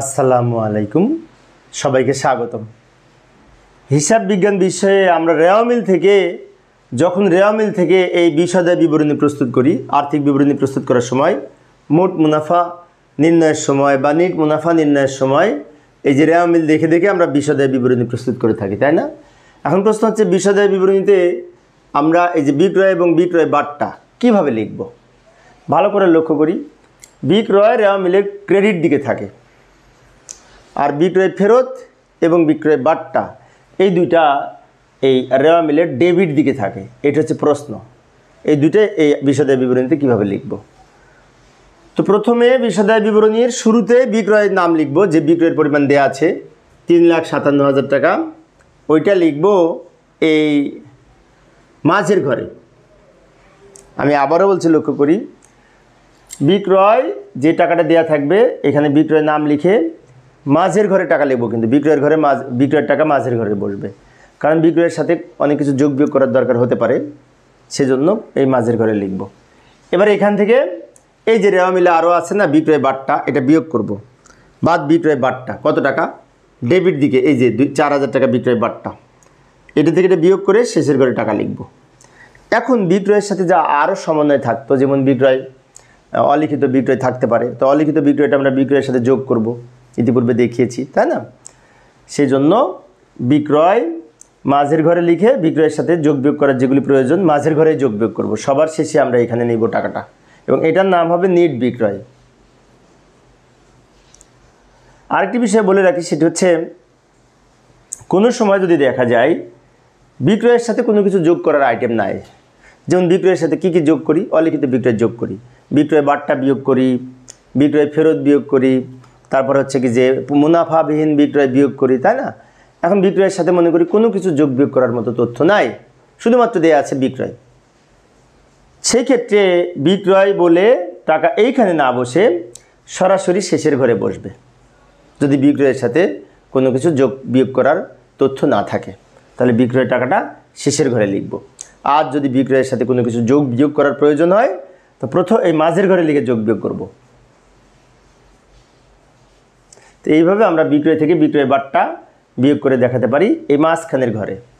আসসালামু আলাইকুম সবাইকে স্বাগতম হিসাব বিজ্ঞান বিষয়ে আমরা রেওয়ামিল থেকে যখন রেওয়ামিল থেকে এই বিষদের বিবরণী প্রস্তুত করি আর্থিক বিবরণী প্রস্তুত করার সময় মোট মুনাফা নির্ণয়ের সময় বা নিট মুনাফা নির্ণয়ের সময় এই যে রেওয়ামিল দেখে দেখে আমরা বিষদের বিবরণী প্রস্তুত করে থাকি তাই না এখন প্রশ্ন হচ্ছে বিষদের বিবরণীতে আমরা এই যে বিক্রয় এবং বিক্রয় বার্তা কিভাবে লিখব ভালো করে লক্ষ্য করি বিক্রয় রেওয়ামিলে ক্রেডিট দিকে থাকে আর বিক্রয় ফেরত এবং বিক্রয় বাট্টা এই দুইটা এই রেওয়া মিলের ডেবিট দিকে থাকে এটা হচ্ছে প্রশ্ন এই দুইটাই এই বিষদায় বিবরণীতে কিভাবে লিখব তো প্রথমে বিষাদায় বিবরণীর শুরুতে বিক্রয়ের নাম লিখব যে বিক্রয়ের পরিমাণ দেওয়া আছে তিন লাখ সাতান্ন হাজার টাকা ওইটা লিখব এই মাঝের ঘরে আমি আবারও বলছি লক্ষ্য করি বিক্রয় যে টাকাটা দেয়া থাকবে এখানে বিক্রয়ের নাম লিখে মাঝের ঘরে টাকা লিখবো কিন্তু বিক্রয়ের ঘরে মাঝ বিক্রয়ের টাকা মাঝের ঘরে বসবে কারণ বিক্রয়ের সাথে অনেক কিছু যোগ বিয়োগ করার দরকার হতে পারে সেজন্য এই মাঝের ঘরে লিখব এবার এখান থেকে এই যে রেওয়া মিলে আরও আছে না বিক্রয় বাট্টা এটা বিয়োগ করব। বাদ বিক্রয় বাট্টা কত টাকা ডেবিট দিকে এই যে দুই চার হাজার টাকা বিক্রয় বাট্টা এটা থেকে এটা বিয়োগ করে শেষের ঘরে টাকা লিখব এখন বিক্রয়ের সাথে যা আরও সমন্বয় থাকতো যেমন বিক্রয় অলিখিত বিক্রয় থাকতে পারে তো অলিখিত বিক্রয়টা আমরা বিক্রয়ের সাথে যোগ করব ইতিপূর্বে দেখিয়েছি তাই না সেই জন্য বিক্রয় মাঝের ঘরে লিখে বিক্রয়ের সাথে যোগ বিয়োগ করার যেগুলি প্রয়োজন মাঝের ঘরে যোগ বিয়োগ করবো সবার শেষে আমরা এখানে নিব টাকাটা এবং এটার নাম হবে নিট বিক্রয় আরেকটি বিষয় বলে রাখি সেটি হচ্ছে কোনো সময় যদি দেখা যায় বিক্রয়ের সাথে কোনো কিছু যোগ করার আইটেম নাই যেমন বিক্রয়ের সাথে কি কি যোগ করি অলিখিত বিক্রয় যোগ করি বিক্রয় বাট্টা বিয়োগ করি বিক্রয় ফেরত বিয়োগ করি তারপর হচ্ছে কি যে মুনাফাবিহীন বিক্রয় বিয়োগ করি তাই না এখন বিক্রয়ের সাথে মনে করি কোনো কিছু যোগ বিয়োগ করার মতো তথ্য নাই শুধুমাত্র দেয়া আছে বিক্রয় সেক্ষেত্রে বিক্রয় বলে টাকা এইখানে না বসে সরাসরি শেষের ঘরে বসবে যদি বিক্রয়ের সাথে কোনো কিছু যোগ বিয়োগ করার তথ্য না থাকে তাহলে বিক্রয়ের টাকাটা শেষের ঘরে লিখব আর যদি বিক্রয়ের সাথে কোনো কিছু যোগ বিয়োগ করার প্রয়োজন হয় তো প্রথম এই মাঝের ঘরে লিখে যোগ বিয়োগ করবো তো এইভাবে আমরা বিক্রয় থেকে বিক্রয় বারটা বিয়োগ করে দেখাতে পারি এই মাঝখানের ঘরে